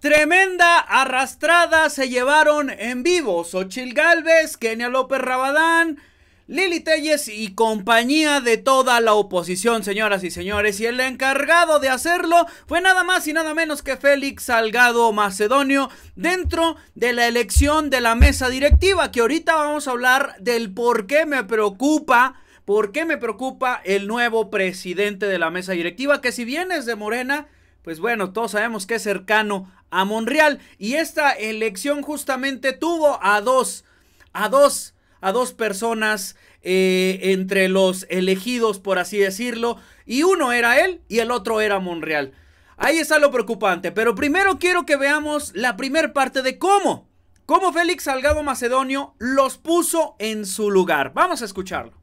Tremenda arrastrada se llevaron en vivo Xochil Gálvez, Kenia López Rabadán, Lili Telles y compañía de toda la oposición, señoras y señores. Y el encargado de hacerlo fue nada más y nada menos que Félix Salgado Macedonio dentro de la elección de la mesa directiva, que ahorita vamos a hablar del por qué me preocupa. ¿Por qué me preocupa el nuevo presidente de la mesa directiva? Que si bien es de Morena, pues bueno, todos sabemos que es cercano a Monreal. Y esta elección justamente tuvo a dos, a dos, a dos personas eh, entre los elegidos, por así decirlo. Y uno era él y el otro era Monreal. Ahí está lo preocupante. Pero primero quiero que veamos la primera parte de cómo. Cómo Félix Salgado Macedonio los puso en su lugar. Vamos a escucharlo.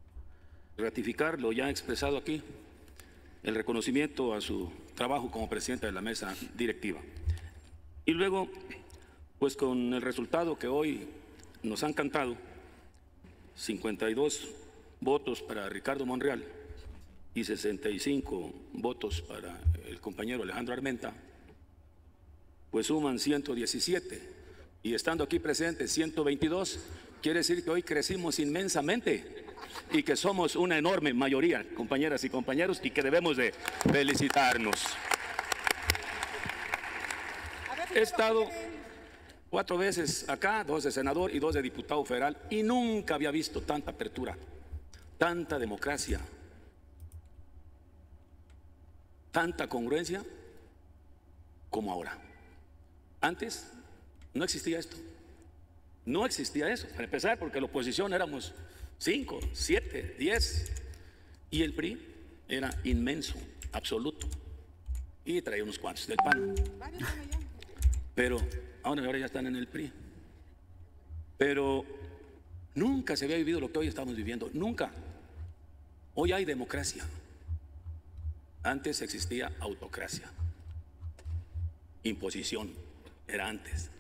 Ratificar lo ya expresado aquí, el reconocimiento a su trabajo como presidente de la mesa directiva. Y luego, pues con el resultado que hoy nos han cantado, 52 votos para Ricardo Monreal y 65 votos para el compañero Alejandro Armenta, pues suman 117. Y estando aquí presentes 122, quiere decir que hoy crecimos inmensamente y que somos una enorme mayoría, compañeras y compañeros, y que debemos de felicitarnos. He estado cuatro veces acá, dos de senador y dos de diputado federal, y nunca había visto tanta apertura, tanta democracia, tanta congruencia como ahora. Antes no existía esto. No existía eso. Para empezar, porque la oposición éramos cinco, siete, diez, Y el PRI era inmenso, absoluto. Y traía unos cuantos del PAN. Pero ah, ahora, ya están en el PRI. Pero nunca se había vivido lo que hoy estamos viviendo, nunca. Hoy hay democracia. Antes existía autocracia. Imposición era antes.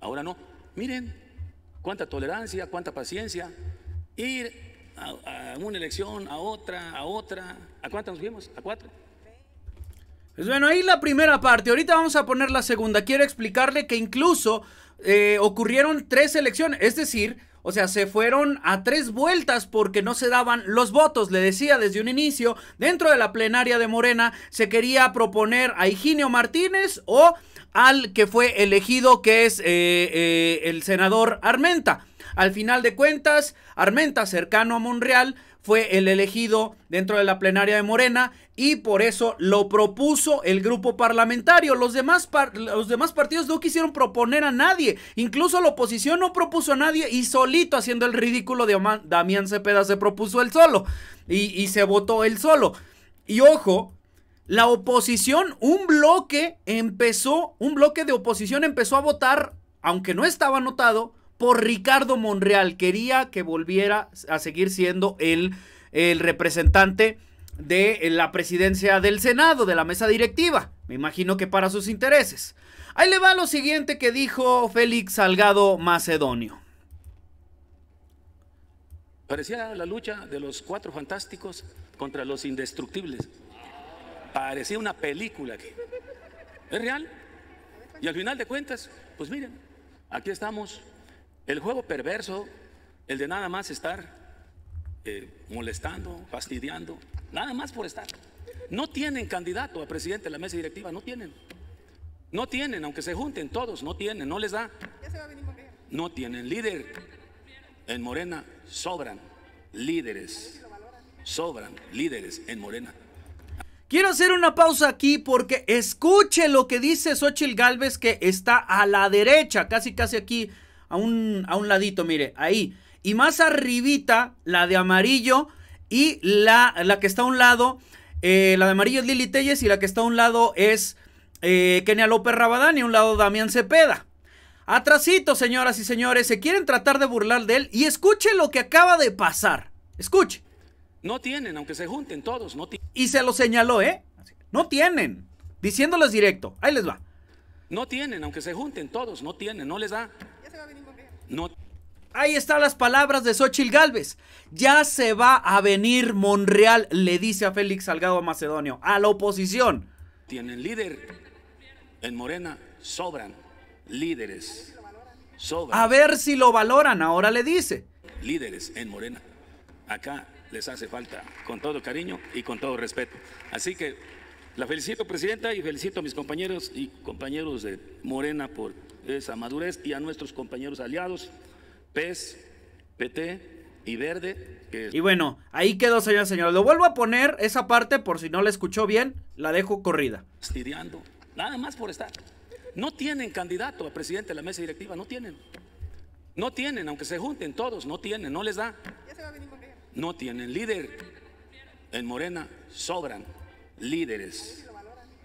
Ahora no. Miren cuánta tolerancia, cuánta paciencia. Ir a, una elección, a otra, a otra. ¿A cuántas nos vimos? ¿A cuatro? Pues bueno, ahí la primera parte. Ahorita vamos a poner la segunda. Quiero explicarle que incluso eh, ocurrieron tres elecciones. Es decir, o sea, se fueron a tres vueltas porque no se daban los votos. Le decía desde un inicio, dentro de la plenaria de Morena se quería proponer a Higinio Martínez o al que fue elegido, que es eh, eh, el senador Armenta. Al final de cuentas, Armenta, cercano a Monreal, fue el elegido dentro de la plenaria de Morena y por eso lo propuso el grupo parlamentario. Los demás, los demás partidos no quisieron proponer a nadie, incluso la oposición no propuso a nadie y solito haciendo el ridículo de Damián Cepeda se propuso él solo y, y se votó él solo. Y ojo, la oposición, un bloque empezó, un bloque de oposición empezó a votar, aunque no estaba anotado, por Ricardo Monreal. Quería que volviera a seguir siendo el, representante de la presidencia del Senado, de la mesa directiva. Me imagino que para sus intereses. Ahí le va lo siguiente que dijo Félix Salgado Macedonio. Parecía la lucha de los cuatro fantásticos contra los indestructibles. Parecía una película aquí. ¿Es real? Y al final de cuentas, pues miren, aquí estamos el juego perverso, el de nada más estar eh, molestando, fastidiando, nada más por estar. No tienen candidato a presidente de la mesa directiva, no tienen. No tienen, aunque se junten todos, no tienen, no les da. No tienen líder. En Morena sobran líderes. Sobran líderes en Morena. Quiero hacer una pausa aquí porque escuche lo que dice Xochitl Galvez que está a la derecha, casi casi aquí a un, a un ladito, mire, ahí. Y más arribita, la de amarillo y la, que está a un lado, eh, la de amarillo es Lili Telles y la que está a un lado es eh, Kenia López Rabadán y a un lado Damián Cepeda. Atrasito, señoras y señores, se quieren tratar de burlar de él y escuche lo que acaba de pasar. Escuche. No tienen, aunque se junten todos, no tienen. Y se lo señaló, ¿eh? No tienen. Diciéndoles directo. Ahí les va. No tienen, aunque se junten todos, no tienen, no les da. Ahí están las palabras de Xochil Galvez. Ya se va a venir Monreal, le dice a Félix Salgado Macedonio, a la oposición. Tienen líder. En Morena sobran líderes. A ver si lo valoran, ahora le dice. Líderes en Morena. Acá les hace falta, con todo cariño y con todo respeto. Así que la felicito, Presidenta, y felicito a mis compañeros y compañeros de Morena por a madurez y a nuestros compañeros aliados, PES, PT y Verde. Y bueno, ahí quedó, señor, señor. Lo vuelvo a poner esa parte por si no la escuchó bien, la dejo corrida. Estudiando, nada más por estar. No tienen candidato a presidente de la mesa directiva, no tienen. No tienen, aunque se junten todos, no tienen, no les da. no tienen líder. En Morena sobran líderes.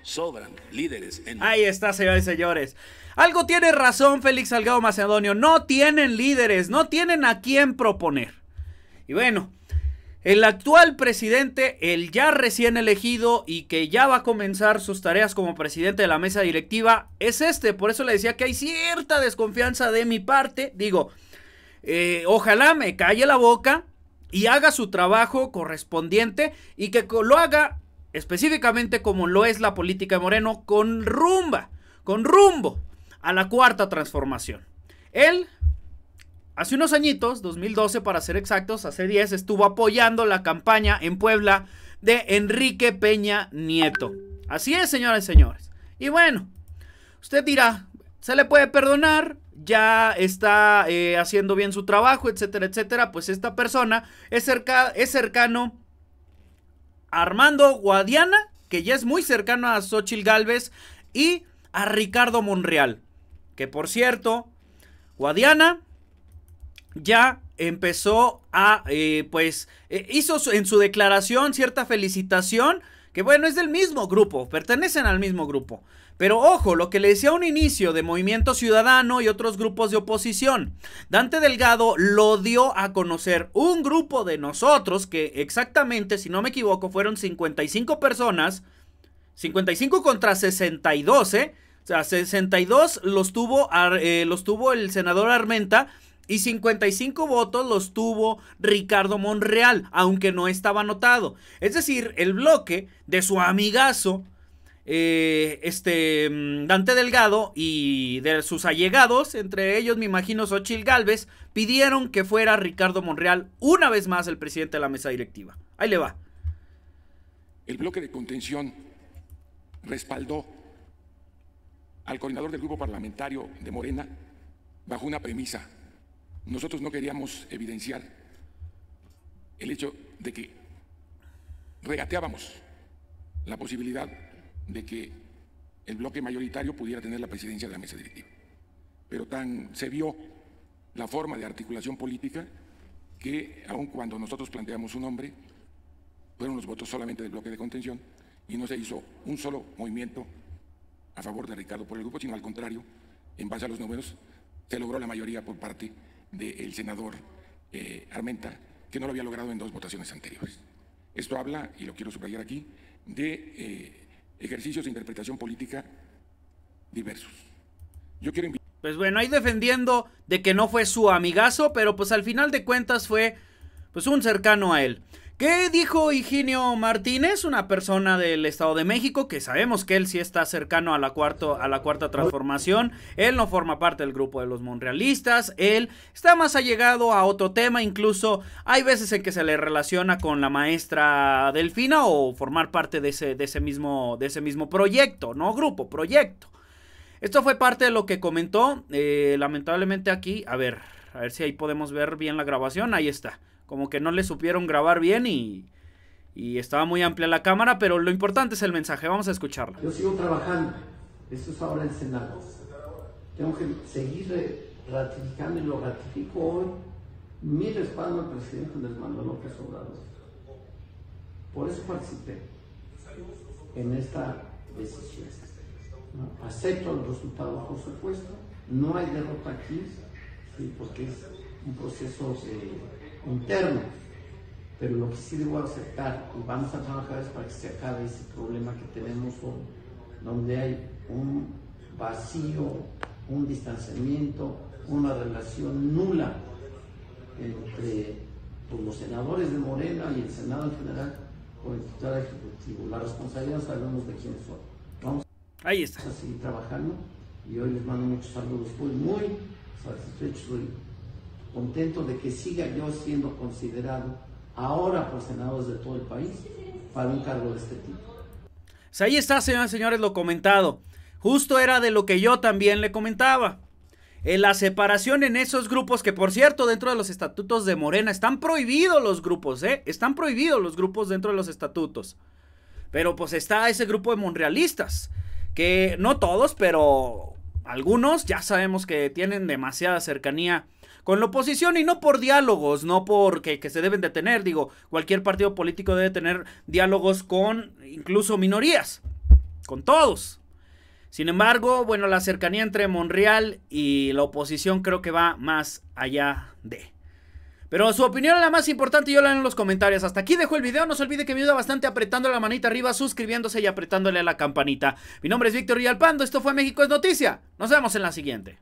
Sobran líderes. En... Ahí está, señores y señores. Algo tiene razón Félix Salgado Macedonio. No tienen líderes, no tienen a quién proponer. Y bueno, el actual presidente, el ya recién elegido y que ya va a comenzar sus tareas como presidente de la mesa directiva, es este. Por eso le decía que hay cierta desconfianza de mi parte. Digo, eh, ojalá me calle la boca y haga su trabajo correspondiente y que lo haga específicamente como lo es la política de Moreno, con rumba, con rumbo a la cuarta transformación. Él, hace unos añitos, 2012 para ser exactos, hace 10, estuvo apoyando la campaña en Puebla de Enrique Peña Nieto. Así es, señoras y señores. Y bueno, usted dirá, se le puede perdonar, ya está eh, haciendo bien su trabajo, etcétera, etcétera. Pues esta persona es, cerca, es cercano Armando Guadiana, que ya es muy cercano a Xochitl Galvez, y a Ricardo Monreal. Que por cierto, Guadiana ya empezó a, eh, pues, eh, hizo en su declaración cierta felicitación, que bueno, es del mismo grupo, pertenecen al mismo grupo. Pero ojo, lo que le decía a un inicio de Movimiento Ciudadano y otros grupos de oposición, Dante Delgado lo dio a conocer un grupo de nosotros que exactamente, si no me equivoco, fueron 55 personas, 55 contra 62, ¿eh? O sea, 62 los tuvo, eh, los tuvo el senador Armenta y 55 votos los tuvo Ricardo Monreal, aunque no estaba anotado. Es decir, el bloque de su amigazo eh, este, mm, Dante Delgado y de sus allegados, entre ellos me imagino Xochil Gálvez, pidieron que fuera Ricardo Monreal una vez más el presidente de la mesa directiva. Ahí le va. El bloque de contención respaldó al coordinador del grupo parlamentario de Morena bajo una premisa. Nosotros no queríamos evidenciar el hecho de que regateábamos la posibilidad de que el bloque mayoritario pudiera tener la presidencia de la mesa directiva. Pero tan se vio la forma de articulación política que aun cuando nosotros planteamos un nombre, fueron los votos solamente del bloque de contención y no se hizo un solo movimiento a favor de Ricardo por el grupo, sino al contrario, en base a los números, se logró la mayoría por parte del senador eh, Armenta, que no lo había logrado en dos votaciones anteriores. Esto habla, y lo quiero subrayar aquí, de eh, ejercicios de interpretación política diversos. Yo quiero Pues bueno, ahí defendiendo de que no fue su amigazo, pero pues al final de cuentas fue pues un cercano a él. ¿Qué dijo Higinio Martínez, una persona del Estado de México, que sabemos que él sí está cercano a la, a la cuarta transformación? Él no forma parte del grupo de los monrealistas, él está más allegado a otro tema, incluso hay veces en que se le relaciona con la maestra Delfina o formar parte de ese, de ese, mismo, de ese mismo proyecto, no grupo, proyecto. Esto fue parte de lo que comentó, eh, lamentablemente aquí, a ver, a ver si ahí podemos ver bien la grabación, ahí está como que no le supieron grabar bien y, y estaba muy amplia la cámara, pero lo importante es el mensaje, vamos a escucharlo. Yo sigo trabajando, esto es ahora el Senado. Tengo que seguir ratificando y lo ratifico hoy. Mi respaldo al presidente Andrés Manuel López Obrador. Por eso participé en esta decisión. Acepto el resultado, por supuesto. No hay derrota aquí, porque es un proceso de interno, pero lo que sí debo aceptar y vamos a trabajar es para que se acabe ese problema que tenemos hoy, donde hay un vacío, un distanciamiento, una relación nula entre pues, los senadores de Morena y el Senado en general con el titular ejecutivo. La responsabilidad sabemos de quién son. Vamos Ahí está. a seguir trabajando y hoy les mando muchos saludos. Estoy muy satisfecho. Hoy contento de que siga yo siendo considerado ahora por senadores de todo el país para un cargo de este tipo. Pues ahí está, señoras y señores, lo comentado. Justo era de lo que yo también le comentaba. En la separación en esos grupos, que por cierto, dentro de los estatutos de Morena, están prohibidos los grupos, ¿eh? Están prohibidos los grupos dentro de los estatutos. Pero pues está ese grupo de monrealistas, que no todos, pero algunos ya sabemos que tienen demasiada cercanía con la oposición y no por diálogos, no porque que se deben de tener, digo, cualquier partido político debe tener diálogos con incluso minorías, con todos. Sin embargo, bueno, la cercanía entre Monreal y la oposición creo que va más allá de. Pero su opinión es la más importante y yo la leo en los comentarios. Hasta aquí dejo el video. No se olvide que me ayuda bastante apretando la manita arriba, suscribiéndose y apretándole a la campanita. Mi nombre es Víctor Rialpando, Esto fue México es Noticia. Nos vemos en la siguiente.